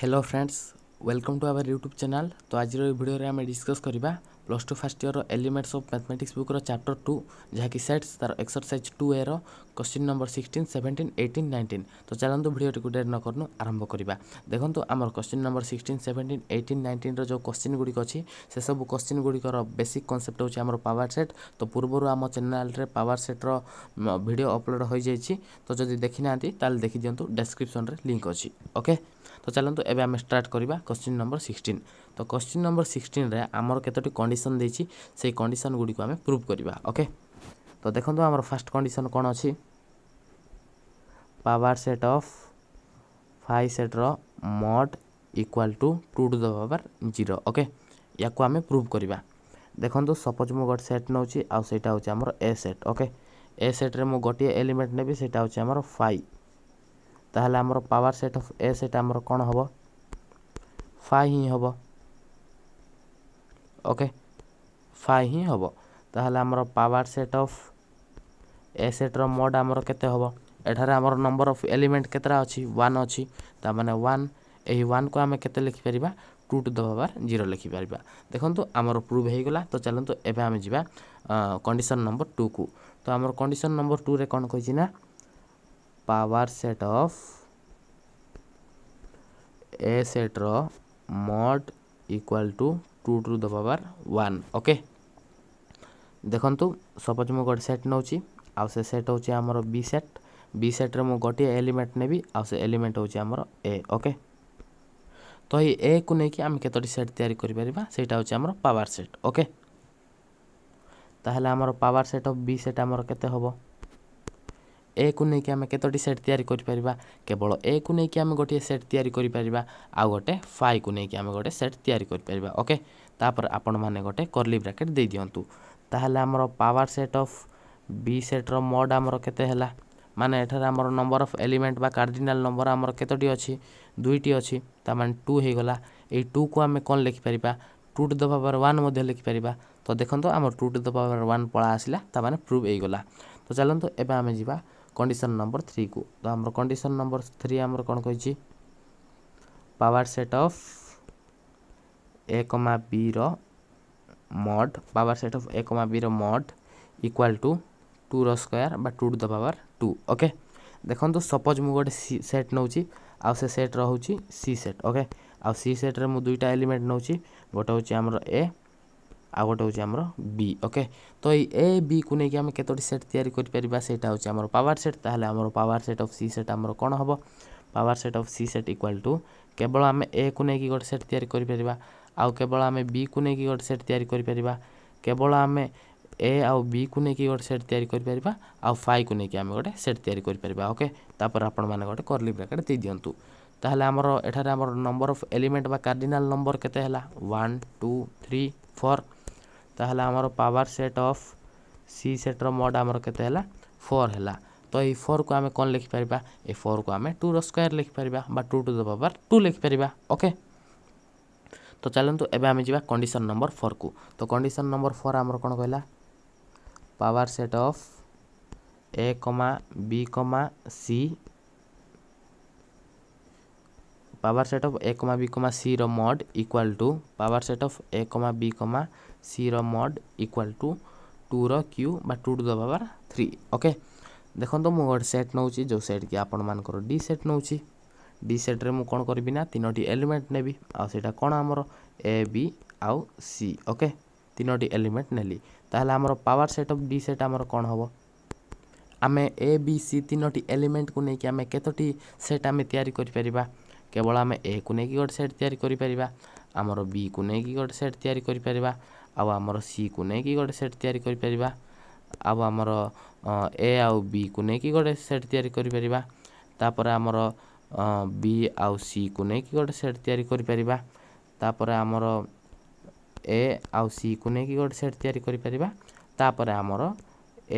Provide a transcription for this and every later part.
hello friends welcome to our YouTube channel तो आज video आम डिस्कस करवा ପ୍ଲସ୍ ଟୁ ଫାର୍ଷ୍ଟ ଇୟର୍ର ଏଲିମେଣ୍ଟସ୍ ଅଫ୍ ମ୍ୟାଥମେଟିକ୍ସ ବୁକ୍ର ଚାପ୍ଟର ଟୁ ଯାହାକି ସେଟ୍ସ ତା'ର ଏକ୍ସରସାଇଜ୍ ଟୁ ଏର question number sixteen seventeen eighteen nineteen ତ ଚାଲନ୍ତୁ ଭିଡ଼ିଓଟିକୁ ଡେରି ନ କରୁନୁ ଆରମ୍ଭ କରିବା ଦେଖନ୍ତୁ ଆମର question number sixteen seventeen eighteen ନାଇଣ୍ଟିନ୍ର ଯେଉଁ କୋଶ୍ଚିନ୍ ଗୁଡ଼ିକ ଅଛି ସେସବୁ କୋଶ୍ଚିନ୍ ଗୁଡ଼ିକର ବେସିକ୍ କନସେପ୍ଟ ହେଉଛି ଆମର ପାୱାର ସେଟ୍ ତ ପୂର୍ବରୁ ଆମ ଚ୍ୟାନେଲ୍ରେ ପାୱାର ସେଟ୍ର ଭିଡ଼ିଓ ଅପଲୋଡ଼ ହୋଇଯାଇଛି ତ ଯଦି ଦେଖିନାହାନ୍ତି ତାହେଲେ ଦେଖିଦିଅନ୍ତୁ ଡେସ୍କ୍ରିପ୍ସନ୍ରେ ଲିଙ୍କ୍ ଅଛି ଓକେ ତ ଚାଲନ୍ତୁ ଏବେ ଆମେ ଷ୍ଟାର୍ଟ କରିବା କୋଶ୍ଚିନ୍ ନମ୍ବର ସିକ୍ସଟିନ୍ তো କୋଶ୍ଚିନ୍ ନମ୍ବର ସିକ୍ସଟିନ୍ରେ ଆମର କେତୋଟି କଣ୍ଡିସନ୍ ଦେଇଛି ସେଇ କଣ୍ଡିସନ୍ ଗୁଡ଼ିକୁ ଆମେ ପ୍ରୁଭ୍ କରିବା ଓକେ ତ ଦେଖନ୍ତୁ ଆମର ଫାର୍ଷ୍ଟ କଣ୍ଡିସନ୍ କ'ଣ ଅଛି ପାୱାର ସେଟ୍ ଅଫ୍ ফাই সেটর mod equal to two to the power zero okay ইয়াকু আমি প্রুভ করা দেখুন সপোজ মু গোটে সেট নেছি আইটা হচ্ছে আমার এ সেট ওকে এ সেট্রে মু গোটিয়ে এলিমেন্ট নেবি সেটা হচ্ছে আমার ফাই তাহলে আমার power set of A set আমার কোণ হব ফাই হি হব ଓକେ ଫାଇଭ୍ ହିଁ ହେବ ତାହେଲେ ଆମର ପାୱାର ସେଟ୍ ଅଫ୍ ଏ ସେଟ୍ର ମୋଡ଼ ଆମର କେତେ ହେବ ଏଠାରେ ଆମର ନମ୍ବର ଅଫ୍ ଏଲିମେଣ୍ଟ କେତେଟା ଅଛି ୱାନ୍ ଅଛି ତାମାନେ ୱାନ୍ ଏହି ୱାନ୍କୁ ଆମେ କେତେ ଲେଖିପାରିବା two to the power zero ଲେଖିପାରିବା ଦେଖନ୍ତୁ ଆମର ପ୍ରୁଭ୍ ହୋଇଗଲା ତ ଚାଲନ୍ତୁ ଏବେ ଆମେ ଯିବା କଣ୍ଡିସନ୍ ନମ୍ବର ଟୁକୁ ତ ଆମର କଣ୍ଡିସନ୍ ନମ୍ବର ଟୁରେ କ'ଣ କହିଛି ନା ପାୱାର ସେଟ୍ ଅଫ୍ ଏ ସେଟ୍ର mod equal to two to the power one okay ଦେଖନ୍ତୁ ସପୋଜ୍ ମୁଁ ଗୋଟେ ସେଟ୍ ନେଉଛି ଆଉ ସେ ସେଟ୍ ହେଉଛି ଆମର ବି ସେଟ୍ ବି ସେଟ୍ରେ ମୁଁ ଗୋଟିଏ ଏଲିମେଣ୍ଟ ନେବି ଆଉ ସେ ଏଲିମେଣ୍ଟ ହେଉଛି ଆମର ଏ ଓକେ ତ ଏଇ ଏକୁ ନେଇକି ଆମେ କେତୋଟି ସେଟ୍ ତିଆରି କରିପାରିବା ସେଇଟା ହେଉଛି ଆମର ପାୱାର ସେଟ୍ ଓକେ ତାହେଲେ ଆମର power set of B set ଆମର କେତେ ହେବ ଏକୁ ନେଇକି ଆମେ କେତୋଟି ସେଟ୍ ତିଆରି କରିପାରିବା କେବଳ ଏକୁ ନେଇକି ଆମେ ଗୋଟିଏ ସେଟ୍ ତିଆରି କରିପାରିବା ଆଉ ଗୋଟେ ଫାଇଭକୁ ନେଇକି ଆମେ ଗୋଟେ ସେଟ୍ ତିଆରି କରିପାରିବା ଓକେ ତାପରେ ଆପଣମାନେ ଗୋଟେ କର୍ଲି ବ୍ରାକେଟ୍ ଦେଇଦିଅନ୍ତୁ ତାହେଲେ ଆମର ପାୱାର ସେଟ୍ ଅଫ୍ ବି ସେଟ୍ର ମଡ୍ ଆମର କେତେ ହେଲା ମାନେ ଏଠାରେ ଆମର ନମ୍ବର ଅଫ୍ ଏଲିମେଣ୍ଟ ବା କାର୍ଡ଼ିନାଲ ନମ୍ବର ଆମର କେତୋଟି ଅଛି ଦୁଇଟି ଅଛି ତା ମାନେ ଟୁ ହୋଇଗଲା ଏଇ ଟୁକୁ ଆମେ କ'ଣ ଲେଖିପାରିବା two to the power one ମଧ୍ୟ ଲେଖିପାରିବା ତ ଦେଖନ୍ତୁ ଆମର two to the power one ପଳା ଆସିଲା ତା ମାନେ ପ୍ରୁଭ୍ ହୋଇଗଲା ତ ଚାଲନ୍ତୁ ଏବେ ଆମେ ଯିବା कंडीशन नंबर थ्री को तो आम कंडीशन नंबर थ्री आम कौन कही power set of A comma B रड power set of A comma comma B रड इक्वाल टू टू रकोयर बा two to the power two okay देखो सपोज मु गोटे सेट नौ आउ से सेट रोचे सी सेट ओके आउ सी सेट्रे मुझे दुईटा एलिमेंट नौ गोटे हूँ आमर ए ଆଉ ଗୋଟେ ହେଉଛି ଆମର ବି ଓକେ ତ ଏଇ ଏ ବିକୁ ନେଇକି ଆମେ କେତୋଟି ସେଟ୍ ତିଆରି କରିପାରିବା ସେଇଟା ହେଉଛି ଆମର ପାୱାର ସେଟ୍ ତାହେଲେ ଆମର power set of C set ଆମର କ'ଣ ହେବ power set of C set equal to କେବଳ ଆମେ ଏକୁ ନେଇକି ଗୋଟେ ସେଟ୍ ତିଆରି କରିପାରିବା ଆଉ କେବଳ ଆମେ ବିକୁ ନେଇକି ଗୋଟେ ସେଟ୍ ତିଆରି କରିପାରିବା କେବଳ ଆମେ ଏ ଆଉ ବିକୁ ନେଇକି ଗୋଟେ ସେଟ୍ ତିଆରି କରିପାରିବା ଆଉ ଫାଇକୁ ନେଇକି ଆମେ ଗୋଟେ ସେଟ୍ ତିଆରି କରିପାରିବା ଓକେ ତାପରେ ଆପଣମାନେ ଗୋଟେ କର୍ଲି ବ୍ରାକେଟ୍ ଦେଇଦିଅନ୍ତୁ ତାହେଲେ ଆମର ଏଠାରେ ଆମର ନମ୍ବର ଅଫ୍ ଏଲିମେଣ୍ଟ ବା କାର୍ଡ଼ିନାଲ ନମ୍ବର କେତେ ହେଲା ୱାନ୍ ଟୁ ଥ୍ରୀ ଫୋର୍ ତାହେଲେ ଆମର ପାୱାର ସେଟ୍ ଅଫ୍ ସି ସେଟ୍ର ମଡ୍ ଆମର କେତେ ହେଲା ଫୋର୍ ହେଲା ତ ଏଇ ଫୋର୍କୁ ଆମେ କ'ଣ ଲେଖିପାରିବା ଏ ଫୋର୍କୁ ଆମେ ଟୁର ସ୍କୋୟାର୍ ଲେଖିପାରିବା ବା two to the power two ଲେଖିପାରିବା ଓକେ ତ ଚାଲନ୍ତୁ ଏବେ ଆମେ ଯିବା କଣ୍ଡିସନ୍ ନମ୍ବର ଫୋର୍କୁ ତ କଣ୍ଡିସନ୍ ନମ୍ବର ଫୋର୍ ଆମର କ'ଣ କହିଲା power set of A comma B comma C power set of A comma B comma ସିର mod equal to power set of A comma B comma ସିର ମଡ୍ ଇକ୍ୱାଲ୍ ଟୁ ଟୁର cube ବା two to the power three okay ଦେଖନ୍ତୁ ମୁଁ ଗୋଟେ set ନେଉଛି ଯେଉଁ ସେଟ୍କି ଆପଣମାନଙ୍କର ଡି ସେଟ୍ ନେଉଛି ଡି ସେଟ୍ରେ ମୁଁ କ'ଣ କରିବି ନା ତିନୋଟି ଏଲିମେଣ୍ଟ ନେବି ଆଉ ସେଇଟା କ'ଣ ଆମର ଏ ବି ଆଉ ସି ଓକେ ତିନୋଟି ଏଲିମେଣ୍ଟ ନେଲି ତାହେଲେ ଆମର power set of D set ଆମର କ'ଣ ହେବ ଆମେ ଏ ବି ସି ତିନୋଟି ଏଲିମେଣ୍ଟକୁ ନେଇକି ଆମେ କେତୋଟି ସେଟ୍ ଆମେ ତିଆରି କରିପାରିବା କେବଳ ଆମେ ଏକୁ ନେଇକି ଗୋଟେ ସେଟ୍ ତିଆରି କରିପାରିବା ଆମର ବିକୁ ନେଇକି ଗୋଟେ ସେଟ୍ ତିଆରି କରିପାରିବା ଆଉ ଆମର ସିକୁ ନେଇକି ଗୋଟେ ସେଟ୍ ତିଆରି କରିପାରିବା ଆଉ ଆମର ଏ ଆଉ ବିକୁ ନେଇକି ଗୋଟେ ସେଟ୍ ତିଆରି କରିପାରିବା ତାପରେ ଆମର ବି ଆଉ ସିକୁ ନେଇକି ଗୋଟେ ସେଟ୍ ତିଆରି କରିପାରିବା ତାପରେ ଆମର ଏ ଆଉ ସିକୁ ନେଇକି ଗୋଟେ ସେଟ୍ ତିଆରି କରିପାରିବା ତାପରେ ଆମର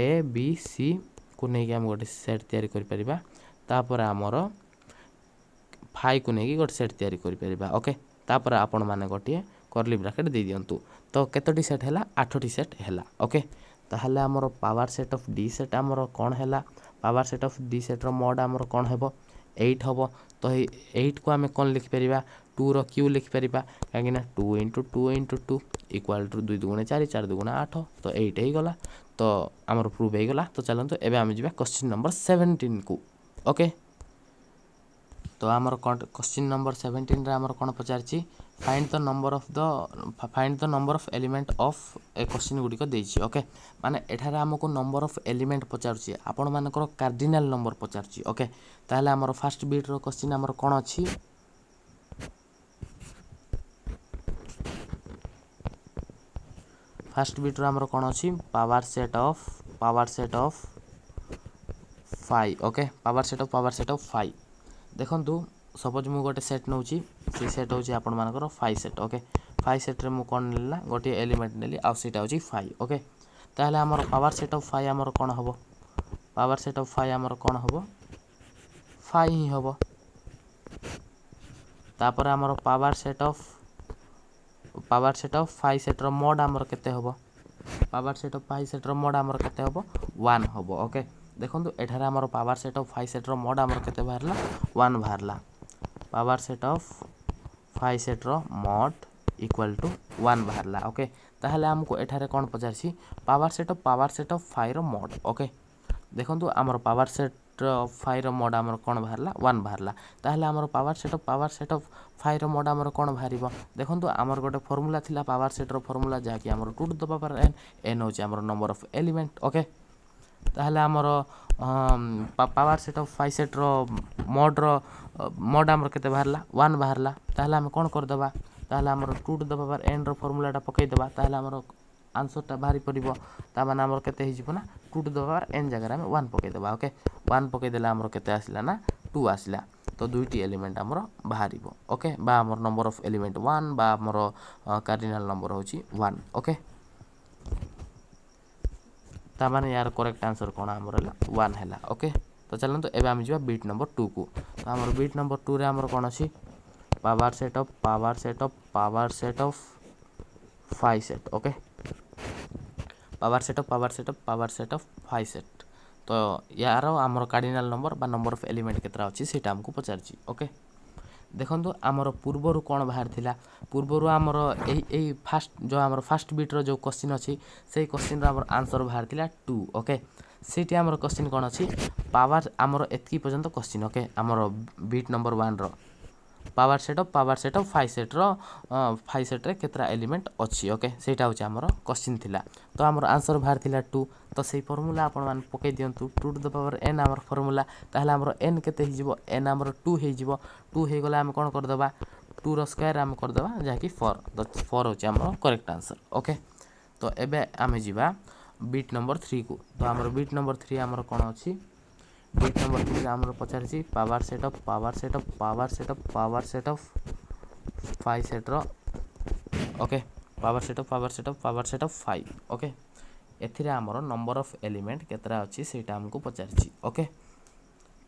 ଏ ବି ସିକୁ ନେଇକି ଆମେ ଗୋଟେ ସେଟ୍ ତିଆରି କରିପାରିବା ତାପରେ ଆମର ଫାଇକୁ ନେଇକି ଗୋଟେ ସେଟ୍ ତିଆରି କରିପାରିବା ଓକେ ତାପରେ ଆପଣମାନେ ଗୋଟିଏ କର୍ଲି ବ୍ରାକେଟ୍ ଦେଇଦିଅନ୍ତୁ ତ କେତୋଟି ସେଟ୍ ହେଲା ଆଠଟି ସେଟ୍ ହେଲା ଓକେ ତାହେଲେ ଆମର power set of D set ଆମର କ'ଣ ହେଲା ପାୱାର ସେଟ୍ ଅଫ୍ ଡି ସେଟ୍ର ମଡ୍ ଆମର କ'ଣ ହେବ ଏଇଟ୍ ହେବ ତ ଏଇ ଏଇଟ୍କୁ ଆମେ କ'ଣ ଲେଖିପାରିବା ଟୁର କ୍ୟୁ ଲେଖିପାରିବା କାହିଁକିନା two into two into two equal to ଦୁଇ ଦୁଗୁଣେ ଚାରି ଚାରି ଦୁଗୁଣେ ଆଠ ତ ଏଇଟ୍ ହେଇଗଲା ତ ଆମର ପ୍ରୁଭ୍ ହେଇଗଲା ତ ଚାଲନ୍ତୁ ଏବେ ଆମେ ଯିବା କ୍ୱେଶ୍ଚିନ୍ ନମ୍ବର ସେଭେଣ୍ଟିନ୍କୁ ଓକେ তো আমার কোশ্ଚିନ୍ ନମ୍ବର ସେଭେଣ୍ଟିନ୍ରେ ଆମର କ'ଣ ପଚାରିଛି find the number of the find the number of element of A question ଗୁଡ଼ିକ ଦେଇଛି ଓକେ ମାନେ ଏଠାରେ ଆମକୁ ନମ୍ବର ଅଫ୍ ଏଲିମେଣ୍ଟ ପଚାରୁଛି ଆପଣମାନଙ୍କର କାର୍ଡ଼ିନାଲ ନମ୍ବର ପଚାରୁଛି ଓକେ ତାହେଲେ ଆମର ଫାର୍ଷ୍ଟ ବିଟ୍ର କୋଶ୍ଚିନ୍ ଆମର କ'ଣ ଅଛି ଫାର୍ଷ୍ଟ ବିଟ୍ର ଆମର କ'ଣ ଅଛି power set of power set of phi okay power set of power set of phi ଦେଖନ୍ତୁ ସପୋଜ୍ ମୁଁ ଗୋଟେ ସେଟ୍ ନେଉଛି ସେ ସେଟ୍ ହେଉଛି ଆପଣମାନଙ୍କର ଫାଇଭ୍ ସେଟ୍ ଓକେ ଫାଇଭ୍ ସେଟ୍ରେ ମୁଁ କ'ଣ ନେଲି ନା ଗୋଟିଏ ଏଲିମେଣ୍ଟ ନେଲି ଆଉ ସେଇଟା ହେଉଛି ଫାଇଭ୍ ଓକେ ତାହେଲେ ଆମର ପାୱାର ସେଟ୍ ଅଫ୍ ଫାଇ ଆମର କ'ଣ ହେବ ପାୱାର ସେଟ୍ ଅଫ୍ ଫାଇ ଆମର କ'ଣ ହେବ ଫାଇଭ୍ ହିଁ ହେବ ତାପରେ ଆମର power set of power set of five ସେଟ୍ର ମଡ୍ ଆମର କେତେ ହେବ ପାୱାର ସେଟ୍ ଅଫ୍ ଫାଇଭ୍ ସେଟ୍ର ମଡ୍ ଆମର କେତେ ହେବ ୱାନ୍ ହେବ ଓକେ দেখুন এঠারে আমার পাওয়ার সেট অফ ফাইভ সেট্র মড আমার কেতে বাহারা ওয়ান বাহারা পাওয়ার সেট অফ ফাইভ সেট্র মড ইকুয়াল টু ওয়ান বাহারা ওকে তাহলে আমাকে এঠারে কোণ পচারছি power set of power set of ফাইভর মড ওকে দেখুন আমার পাওয়ার সেট ফাইভর মড আমার কোণ বাহারা ওয়ান বাহারা তাহলে আমার power set of power set of ফাইভর মড আমার কোণ বাহার দেখুন আমার গোটে ফর্মুলা লা পাওয়ার সেট্র ফর্মুলা যা কি আমার two to the power n n হচ্ছে আমার নম্বর অফ এলিমেন্ট ওকে ତାହେଲେ ଆମର ପାୱାର ସେଟ୍ ଅଫ୍ ଫାଇ ସେଟ୍ର ମଡ଼୍ର ମଡ଼୍ ଆମର କେତେ ବାହାରିଲା ୱାନ୍ ବାହାରିଲା ତାହେଲେ ଆମେ କ'ଣ କରିଦେବା ତାହେଲେ ଆମର ଟୁ ଟୁ ଦ ପାୱାର ଏନ୍ର ଫର୍ମୁଲାଟା ପକାଇଦେବା ତାହେଲେ ଆମର ଆନ୍ସର୍ଟା ବାହାରି ପାରିବ ତା ମାନେ ଆମର କେତେ ହେଇଯିବ ନା two to the power n ଜାଗାରେ ଆମେ ୱାନ୍ ପକାଇଦେବା ଓକେ ୱାନ୍ ପକାଇଦେଲେ ଆମର କେତେ ଆସିଲା ନା ଟୁ ଆସିଲା ତ ଦୁଇଟି ଏଲିମେଣ୍ଟ ଆମର ବାହାରିବ ଓକେ ବା ଆମର ନମ୍ବର ଅଫ୍ ଏଲିମେଣ୍ଟ ୱାନ୍ ବା ଆମର କାର୍ଡ଼ିନାଲ୍ ନମ୍ବର ହେଉଛି ୱାନ୍ ଓକେ ତାମାନେ ୟାର କରେକ୍ଟ ଆନ୍ସର୍ କ'ଣ ଆମର ହେଲା ୱାନ୍ ହେଲା ଓକେ ତ ଚାଲନ୍ତୁ ଏବେ ଆମେ ଯିବା ବିଟ୍ ନମ୍ବର ଟୁକୁ ତ ଆମର ବିଟ୍ ନମ୍ବର ଟୁରେ ଆମର କ'ଣ ଅଛି power set of power set of power set of five set okay power set of power set of power set of five set तो यार आमर कार्डिनाल नंबर बा नंबर ऑफ एलिमेंट केतरा अच्छी से आमको पचार ओके ଦେଖନ୍ତୁ ଆମର ପୂର୍ବରୁ କ'ଣ ବାହାରିଥିଲା ପୂର୍ବରୁ ଆମର ଏହି ଏହି ଫାଷ୍ଟ ଯେଉଁ ଆମର ଫାଷ୍ଟ ବିଟ୍ର ଯେଉଁ କୋଶ୍ଚିନ୍ ଅଛି ସେଇ କୋଶ୍ଚିନ୍ର ଆମର ଆନ୍ସର୍ ବାହାରିଥିଲା ଟୁ ଓକେ ସେଇଠି ଆମର କୋଶ୍ଚିନ୍ କ'ଣ ଅଛି ପାୱାର ଆମର ଏତିକି ପର୍ଯ୍ୟନ୍ତ କୋଶ୍ଚିନ୍ ଓକେ ଆମର ବିଟ୍ ନମ୍ବର ୱାନ୍ର power set of power set of five ସେଟ୍ର ଫାଇଭ୍ ସେଟ୍ରେ କେତେଟା ଏଲିମେଣ୍ଟ ଅଛି ଓକେ ସେଇଟା ହେଉଛି ଆମର କ୍ୱଶ୍ଚିନ୍ ଥିଲା ତ ଆମର ଆନ୍ସର୍ ବାହାରିଥିଲା ଟୁ ତ ସେଇ ଫର୍ମୁଲା ଆପଣମାନେ ପକାଇ ଦିଅନ୍ତୁ two to the power n ଆମର ଫର୍ମୁଲା ତାହେଲେ ଆମର ଏନ୍ କେତେ ହେଇଯିବ ଏନ୍ ଆମର ଟୁ ହେଇଯିବ ଟୁ ହେଇଗଲେ ଆମେ କ'ଣ କରିଦେବା ଟୁର ସ୍କୋୟାର ଆମେ କରିଦେବା ଯାହାକି ଫୋର୍ ଦ ଫୋର୍ ହେଉଛି ଆମର କରେକ୍ଟ ଆନ୍ସର୍ ଓକେ ତ ଏବେ ଆମେ ଯିବା ବିଟ୍ ନମ୍ବର ଥ୍ରୀକୁ ତ ଆମର ବିଟ୍ ନମ୍ବର ଥ୍ରୀ ଆମର କ'ଣ ଅଛି ଏକ ନମ୍ବର ଥିଲା ଆମର ପଚାରିଛି power set of power set of power set of power set of five ସେଟ୍ର okay power set of power set of power set of five okay ଏଥିରେ ଆମର ନମ୍ବର ଅଫ୍ ଏଲିମେଣ୍ଟ କେତେଟା ଅଛି ସେଇଟା ଆମକୁ ପଚାରିଛି ଓକେ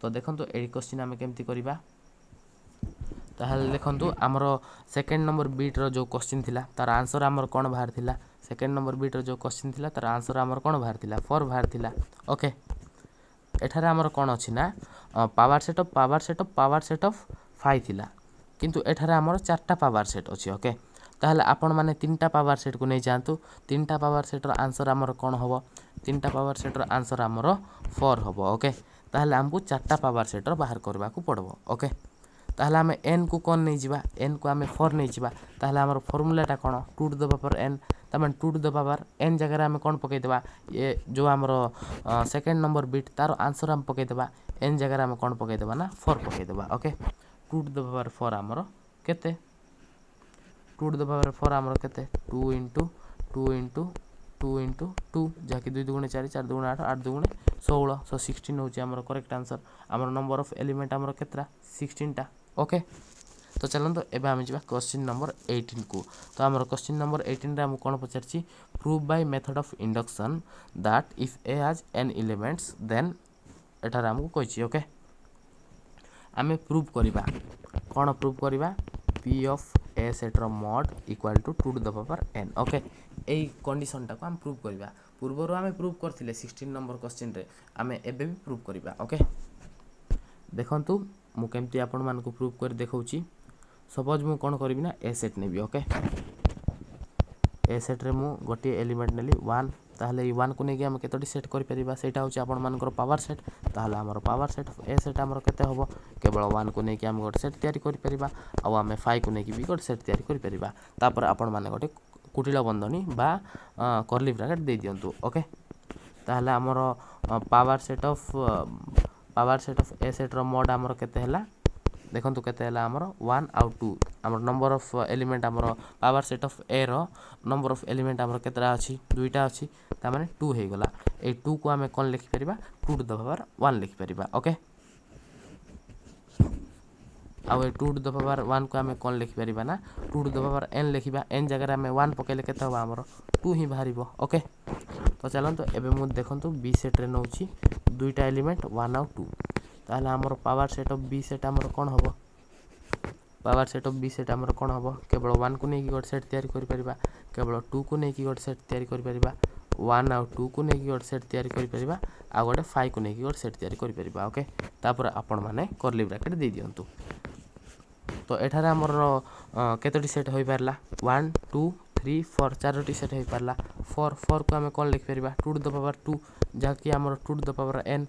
ତ ଦେଖନ୍ତୁ ଏଇ କ୍ୱେଶ୍ଚିନ୍ ଆମେ କେମିତି କରିବା ତାହେଲେ ଦେଖନ୍ତୁ ଆମର ସେକେଣ୍ଡ ନମ୍ବର ବିଟ୍ର ଯେଉଁ କ୍ୱେଶ୍ଚିନ୍ ଥିଲା ତାର ଆନ୍ସର୍ ଆମର କ'ଣ ବାହାରିଥିଲା ସେକେଣ୍ଡ ନମ୍ବର ବିଟ୍ର ଯେଉଁ କ୍ୱେଶ୍ଚିନ୍ ଥିଲା ତାର ଆନ୍ସର୍ ଆମର କ'ଣ ବାହାରିଥିଲା ଫୋର୍ ବାହାରିଥିଲା ଓକେ ଏଠାରେ ଆମର କ'ଣ ଅଛି ନା power set of power set of power set of five ଥିଲା କିନ୍ତୁ ଏଠାରେ ଆମର ଚାରିଟା ପାୱାର ସେଟ୍ ଅଛି ଓକେ ତାହେଲେ ଆପଣମାନେ ତିନିଟା ପାୱାର ସେଟ୍କୁ ନେଇ ଯାଆନ୍ତୁ ତିନିଟା ପାୱାର ସେଟ୍ର ଆନ୍ସର୍ ଆମର କ'ଣ ହେବ ତିନିଟା ପାୱାର ସେଟ୍ର ଆନ୍ସର୍ ଆମର ଫୋର୍ ହେବ ଓକେ ତାହେଲେ ଆମକୁ ଚାରିଟା ପାୱାର ସେଟ୍ର ବାହାର କରିବାକୁ ପଡ଼ିବ ଓକେ ତାହେଲେ ଆମେ ଏନ୍କୁ କ'ଣ ନେଇଯିବା ଏନ୍କୁ ଆମେ ଫୋର୍ ନେଇଯିବା ତାହେଲେ ଆମର ଫର୍ମୁଲାଟା କ'ଣ two to the power n ତା'ମାନେ two to the power n ଜାଗାରେ ଆମେ କ'ଣ ପକାଇଦେବା ଏ ଯେଉଁ ଆମର ସେକେଣ୍ଡ ନମ୍ବର ବିଟ୍ ତା'ର ଆନ୍ସର୍ ଆମେ ପକାଇଦେବା ଏନ୍ ଜାଗାରେ ଆମେ କ'ଣ ପକାଇଦେବା ନା ଫୋର୍ ପକାଇଦେବା okay two to the power four ଆମର କେତେ two to the power four ଆମର କେତେ two into two into two into two ଯାହାକି ଦୁଇ ଦୁଗୁଣେ ଚାରି ଚାରି ଦୁଗୁଣେ ଆଠ ଆଠ ଦୁଗୁଣେ ଷୋହଳ ସୋ ସିକ୍ସଟିନ୍ ହେଉଛି ଆମର କରେକ୍ଟ ଆନ୍ସର୍ ଆମର ନମ୍ବର ଅଫ୍ ଏଲିମେଣ୍ଟ ଆମର କେତେଟା ସିକ୍ସଟିନ୍ଟା ଓକେ ତ ଚାଲନ୍ତୁ ଏବେ ଆମେ ଯିବା କ୍ୱେଶ୍ଚିନ୍ ନମ୍ବର ଏଇଟିନ୍କୁ ତ ଆମର କ୍ୱେଶ୍ଚିନ୍ ନମ୍ବର ଏଇଟିନ୍ରେ ଆମକୁ କ'ଣ ପଚାରିଛି prove by method of induction that if A has n elements then ଏଠାରେ ଆମକୁ କହିଛି ଓକେ ଆମେ ପ୍ରୁଭ୍ କରିବା କ'ଣ ପ୍ରୁଭ୍ କରିବା ପି ଅଫ୍ ଏ ସେଟ୍ର mod equal to two to the power n okay ଏଇ କଣ୍ଡିସନ୍ଟାକୁ ଆମେ ପ୍ରୁଭ୍ କରିବା ପୂର୍ବରୁ ଆମେ ପ୍ରୁଭ୍ କରିଥିଲେ ସିକ୍ସଟିନ୍ ନମ୍ବର କ୍ୱେଶ୍ଚିନ୍ରେ ଆମେ ଏବେ ବି ପ୍ରୁଭ୍ କରିବା ଓକେ ଦେଖନ୍ତୁ ମୁଁ କେମିତି ଆପଣମାନଙ୍କୁ ପ୍ରୁଭ୍ କରି ଦେଖାଉଛି ସପୋଜ୍ ମୁଁ କ'ଣ କରିବି ନା ଏ ସେଟ୍ ନେବି ଓକେ ଏ ସେଟ୍ରେ ମୁଁ ଗୋଟିଏ ଏଲିମେଣ୍ଟ ନେଲି ୱାନ୍ ତାହେଲେ ଏଇ ୱାନ୍କୁ ନେଇକି ଆମେ କେତୋଟି ସେଟ୍ କରିପାରିବା ସେଇଟା ହେଉଛି ଆପଣମାନଙ୍କର ପାୱାର ସେଟ୍ ତାହେଲେ ଆମର ପାୱାର ସେଟ୍ ଏ ସେଟ୍ ଆମର କେତେ ହେବ କେବଳ ୱାନ୍କୁ ନେଇକି ଆମେ ଗୋଟେ ସେଟ୍ ତିଆରି କରିପାରିବା ଆଉ ଆମେ ଫାଇଭକୁ ନେଇକି ବି ଗୋଟେ ସେଟ୍ ତିଆରି କରିପାରିବା ତାପରେ ଆପଣମାନେ ଗୋଟେ କୁଟିଳ ବନ୍ଧନୀ ବା କର୍ଲି ବ୍ରାକେଟ୍ ଦେଇଦିଅନ୍ତୁ ଓକେ ତାହେଲେ ଆମର power set of power set of A सेट्र मड आम के देखो के आउ टू आम नंबर अफ एलिमेंट आम power set of A number of element आम कतटा अच्छी दुईटा अच्छी तमें टू हो टू को आम कौन लिखिपर टू टू द वन लिखिपर ओके आ two to the power one को आम कौन लिखिपर ना टू टू द एन लिखा एन जगह आम वन पकड़े के टू ही बाहर ओके तो चलत एवं मुझे देखो बी सेट्रे नौ দুইটা এলিমেন্ট ওয়ান আউ টু তাহলে আমার power set of B set আমার କ'ଣ ହେବ power set of B set আমার କ'ଣ ହେବ কেবল ওয়ানକୁ নেইকি গড সেট তৈরি করিপারিবা কেবল টুকু নেইকি গড সেট তৈরি করিপারিবা ওয়ান আউ টুকু নেইকি গড সেট তৈরি করিপারিবা আউ গোটে ফাইভকু নেইকি গড সেট তৈরি করিপারিবা ওকে তারপরে আপন মানে করলি ব্রাকেট দেই দিয়ন্তু তো এঠারে আমার কেতোটি সেট হয়ে পারা ওয়ান টু থ্রি ফোর চারোটি সেট হয়ে পারা ফোর ফোরকু আমি କ'ଣ লিখিପାରିবা two to the power two ଯାହାକି ଆମର two to the power n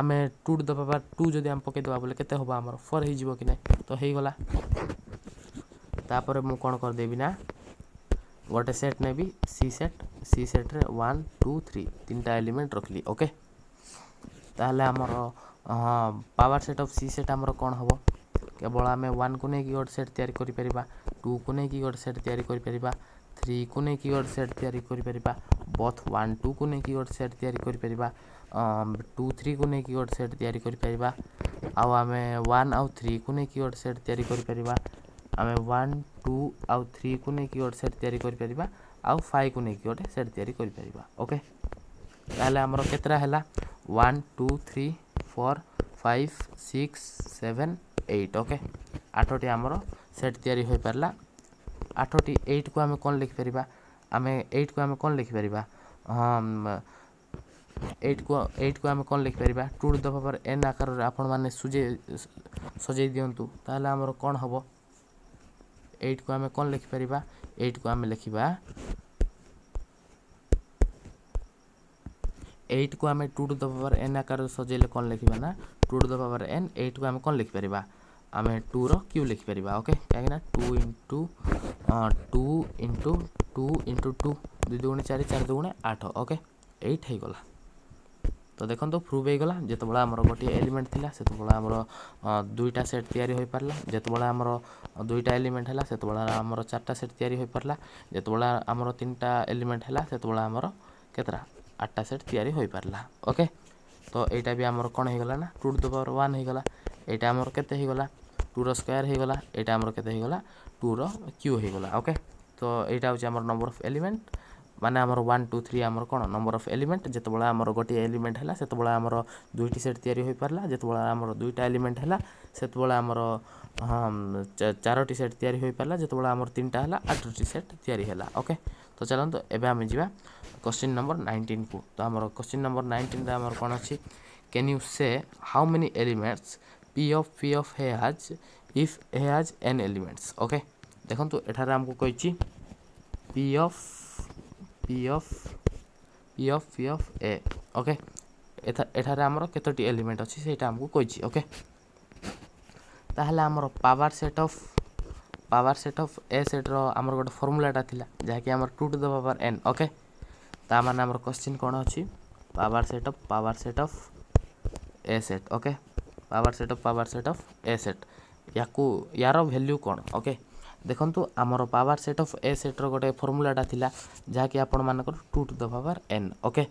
ଆମେ two to the power two ଯଦି ଆମେ ପକାଇଦେବା ବୋଲେ କେତେ ହେବ ଆମର ଫୋର୍ ହେଇଯିବ କି ନାହିଁ ତ ହେଇଗଲା ତାପରେ ମୁଁ କ'ଣ କରିଦେବି ନା ଗୋଟେ ସେଟ୍ ନେବି ସି ସେଟ୍ ସି ସେଟ୍ରେ ୱାନ୍ ଟୁ ଥ୍ରୀ ତିନିଟା ଏଲିମେଣ୍ଟ ରଖିଲି ଓକେ ତାହେଲେ ଆମର power set of C set ଆମର କ'ଣ ହେବ କେବଳ ଆମେ ୱାନ୍କୁ ନେଇକି ଗୋଟେ ସେଟ୍ ତିଆରି କରିପାରିବା ଟୁକୁ ନେଇକି ଗୋଟେ ସେଟ୍ ତିଆରି କରିପାରିବା थ्रीକୁ ନେଇକି ଗୋଟେ ସେଟ୍ ତିଆରି କରିପାରିବା ବଥ୍ ୱାନ୍ ଟୁକୁ ନେଇକି ଗୋଟେ ସେଟ୍ ତିଆରି କରିପାରିବା ଟୁ ଥ୍ରୀକୁ ନେଇକି ଗୋଟେ ସେଟ୍ ତିଆରି କରିପାରିବା ଆଉ ଆମେ ୱାନ୍ ଆଉ ଥ୍ରୀକୁ ନେଇକି ଗୋଟେ ସେଟ୍ ତିଆରି କରିପାରିବା ଆମେ ୱାନ୍ ଟୁ ଆଉ ଥ୍ରୀକୁ ନେଇକି ଗୋଟେ ସେଟ୍ ତିଆରି କରିପାରିବା ଆଉ ଫାଇଭକୁ ନେଇକି ଗୋଟେ ସେଟ୍ ତିଆରି କରିପାରିବା ଓକେ ତାହେଲେ ଆମର କେତେଟା ହେଲା one two three four five six seven eight okay ଆଠଟି ଆମର ସେଟ୍ ତିଆରି ହୋଇପାରିଲା ଆଠଟି ଏଇଟ୍କୁ ଆମେ କ'ଣ ଲେଖିପାରିବା ଆମେ ଏଇଟ୍କୁ ଆମେ କ'ଣ ଲେଖିପାରିବା ଏଇଟ୍କୁ ଏଇଟ୍କୁ ଆମେ କ'ଣ ଲେଖିପାରିବା two to the power n ଆକାରରେ ଆପଣମାନେ ସୁଜେଇ ସଜେଇ ଦିଅନ୍ତୁ ତାହେଲେ ଆମର କ'ଣ ହେବ ଏଇଟ୍କୁ ଆମେ କ'ଣ ଲେଖିପାରିବା ଏଇଟ୍କୁ ଆମେ ଲେଖିବା ଏଇଟ୍କୁ ଆମେ two to the power n ଆକାରରେ ସଜେଇଲେ କ'ଣ ଲେଖିବା ନା two to the power n ଏଇଟ୍କୁ ଆମେ କ'ଣ ଲେଖିପାରିବା ଆମେ ଟୁର କ୍ୟୁ ଲେଖିପାରିବା ଓକେ କାହିଁକିନା two into two into two into two ଦୁଇ ଦୁଗୁଣେ ଚାରି ଚାରି ଦୁଗୁଣେ ଆଠ ଓକେ ଏଇଟ୍ ହେଇଗଲା ତ ଦେଖନ୍ତୁ ପ୍ରୁଭ୍ ହେଇଗଲା ଯେତେବେଳେ ଆମର ଗୋଟିଏ ଏଲିମେଣ୍ଟ ଥିଲା ସେତେବେଳେ ଆମର ଦୁଇଟା ସେଟ୍ ତିଆରି ହୋଇପାରିଲା ଯେତେବେଳେ ଆମର ଦୁଇଟା ଏଲିମେଣ୍ଟ ହେଲା ସେତେବେଳେ ଆମର ଚାରିଟା ସେଟ୍ ତିଆରି ହୋଇପାରିଲା ଯେତେବେଳେ ଆମର ତିନିଟା ଏଲିମେଣ୍ଟ ହେଲା ସେତେବେଳେ ଆମର କେତେଟା ଆଠଟା ସେଟ୍ ତିଆରି ହୋଇପାରିଲା ଓକେ ତ ଏଇଟା ବି ଆମର କ'ଣ ହେଇଗଲା ନା two to the power one ହେଇଗଲା ଏଇଟା ଆମର କେତେ ହେଇଗଲା টুর স্কোয়ার হয়ে গলা এটা আমার কেতে হয়ে গলা টুর কিউ হয়ে গলা ওকে তো এইটা হচ্ছে আমার নম্বর অফ এলিমেন্ট মানে আমার ওয়ান টু থ্রি আমার কোণ নম্বর অফ এলিমেন্ট যেতবে আমার গোটি এলিমেন্ট হল সেতবে আমার দুইটি সেট তৈরি হয়ে পারা যেতবে আমার দুইটা এলিমেন্ট হল সেতবে আমার চারোটি সেট তৈরি হয়ে পারা যেতবে আমার তিনটা হল আটটি সেট তৈরি হল ওকে তো চলতো এবে আমি যা কোশ্চিন নম্বর নাইনটিন কু তো আমার কোশ্চিন নম্বর নাইনটিনরে আমার কোণ অছি can you say how many elements p of p of a has if a has n elements okay ଦେଖନ୍ତୁ ଏଠାରେ ଆମକୁ କହିଛି p of p of p of p of a okay ଏଠାରେ ଆମର କେତୋଟି ଏଲିମେଣ୍ଟ ଅଛି ସେଇଟା ଆମକୁ କହିଛି ଓକେ ତାହେଲେ ଆମର power set of power set of A ସେଟ୍ର ଆମର ଗୋଟେ ଫର୍ମୁଲାଟା ଥିଲା ଯାହାକି ଆମର two to the power n okay ତା ମାନେ ଆମର କ୍ୱେଶ୍ଚିନ୍ କ'ଣ ଅଛି power set of power set of A set okay power set of power set of A set ୟାକୁ ୟାର ଭ୍ୟାଲ୍ୟୁ କ'ଣ ଓକେ ଦେଖନ୍ତୁ ଆମର ପାୱାର ସେଟ୍ ଅଫ୍ ଏ ସେଟ୍ର ଗୋଟେ ଫର୍ମୁଲାଟା ଥିଲା ଯାହାକି ଆପଣମାନଙ୍କର two to the power n okay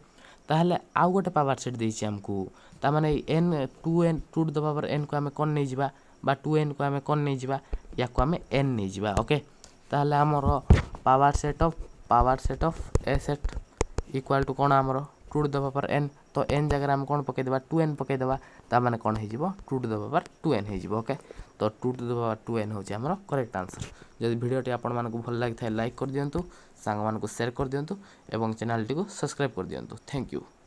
ତାହେଲେ ଆଉ ଗୋଟେ ପାୱାର ସେଟ୍ ଦେଇଛି ଆମକୁ ତାମାନେ n to n two to the power ଏନ୍କୁ ଆମେ କ'ଣ ନେଇଯିବା বা টু এনকু আমি কন নেই যা ইয়াকু আমি এন নেই যা ওকে তাহলে আমার power set of power set of A set equal to কোণ আমার two to the power n তো এন জায়গায় আমি কোণ পকাই দেবা টু এন পকাই দেবা ତା ମାନେ କ'ଣ ହେଇଯିବ two to the power two n okay ଓକେ ତ two to the power two n ହେଉଛି ଆମର କରେକ୍ଟ ଆନ୍ସର ଯଦି ଭିଡ଼ିଓଟି ଆପଣମାନଙ୍କୁ ଭଲ ଲାଗିଥାଏ ଲାଇକ୍ କରିଦିଅନ୍ତୁ ସାଙ୍ଗମାନଙ୍କୁ ସେୟାର କରିଦିଅନ୍ତୁ ଏବଂ ଚ୍ୟାନେଲ୍ଟିକୁ ସବସ୍କ୍ରାଇବ୍ କରିଦିଅନ୍ତୁ ଥ୍ୟାଙ୍କ ୟୁ